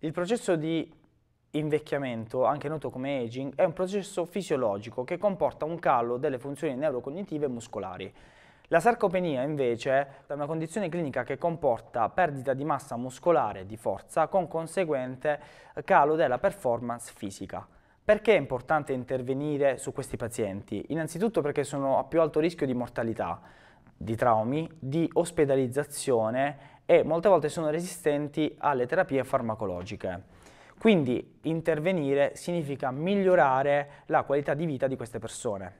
Il processo di invecchiamento, anche noto come aging, è un processo fisiologico che comporta un calo delle funzioni neurocognitive e muscolari. La sarcopenia invece è una condizione clinica che comporta perdita di massa muscolare e di forza con conseguente calo della performance fisica. Perché è importante intervenire su questi pazienti? Innanzitutto perché sono a più alto rischio di mortalità, di traumi, di ospedalizzazione e molte volte sono resistenti alle terapie farmacologiche. Quindi intervenire significa migliorare la qualità di vita di queste persone.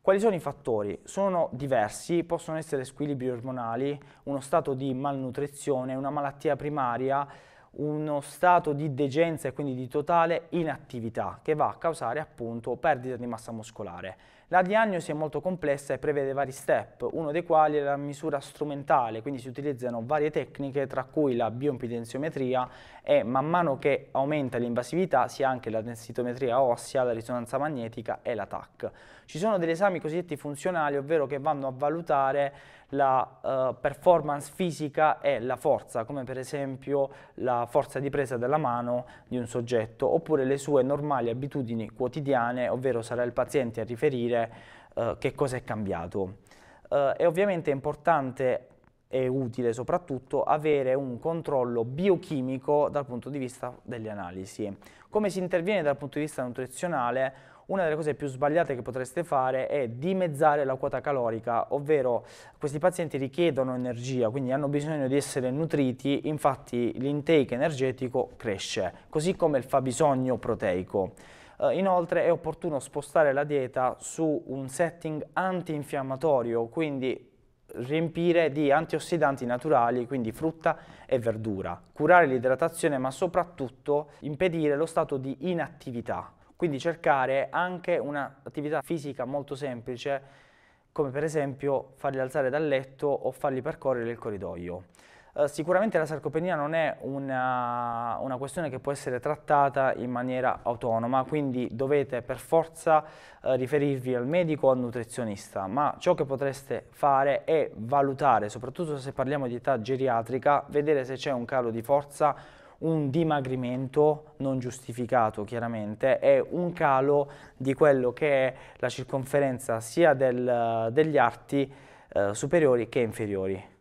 Quali sono i fattori? Sono diversi, possono essere squilibri ormonali, uno stato di malnutrizione, una malattia primaria, uno stato di degenza e quindi di totale inattività che va a causare appunto perdita di massa muscolare. La diagnosi è molto complessa e prevede vari step, uno dei quali è la misura strumentale, quindi si utilizzano varie tecniche tra cui la bioimpedenziometria e man mano che aumenta l'invasività si ha anche la densitometria ossea, la risonanza magnetica e la TAC. Ci sono degli esami cosiddetti funzionali, ovvero che vanno a valutare la uh, performance fisica e la forza, come per esempio la forza di presa della mano di un soggetto, oppure le sue normali abitudini quotidiane, ovvero sarà il paziente a riferire eh, che cosa è cambiato. Eh, è ovviamente importante e utile soprattutto avere un controllo biochimico dal punto di vista delle analisi. Come si interviene dal punto di vista nutrizionale? Una delle cose più sbagliate che potreste fare è dimezzare la quota calorica, ovvero questi pazienti richiedono energia, quindi hanno bisogno di essere nutriti, infatti l'intake energetico cresce, così come il fabbisogno proteico. Eh, inoltre è opportuno spostare la dieta su un setting antinfiammatorio, quindi riempire di antiossidanti naturali, quindi frutta e verdura, curare l'idratazione ma soprattutto impedire lo stato di inattività, quindi cercare anche un'attività fisica molto semplice come per esempio farli alzare dal letto o farli percorrere il corridoio. Eh, sicuramente la sarcopenia non è una, una, questione che può essere trattata in maniera autonoma, quindi dovete per forza uh, riferirvi al medico o al nutrizionista, ma ciò che potreste fare è valutare, soprattutto se parliamo di età geriatrica, vedere se c'è un calo di forza, un dimagrimento non giustificato chiaramente e un calo di quello che è la circonferenza sia del, degli arti uh, superiori che inferiori.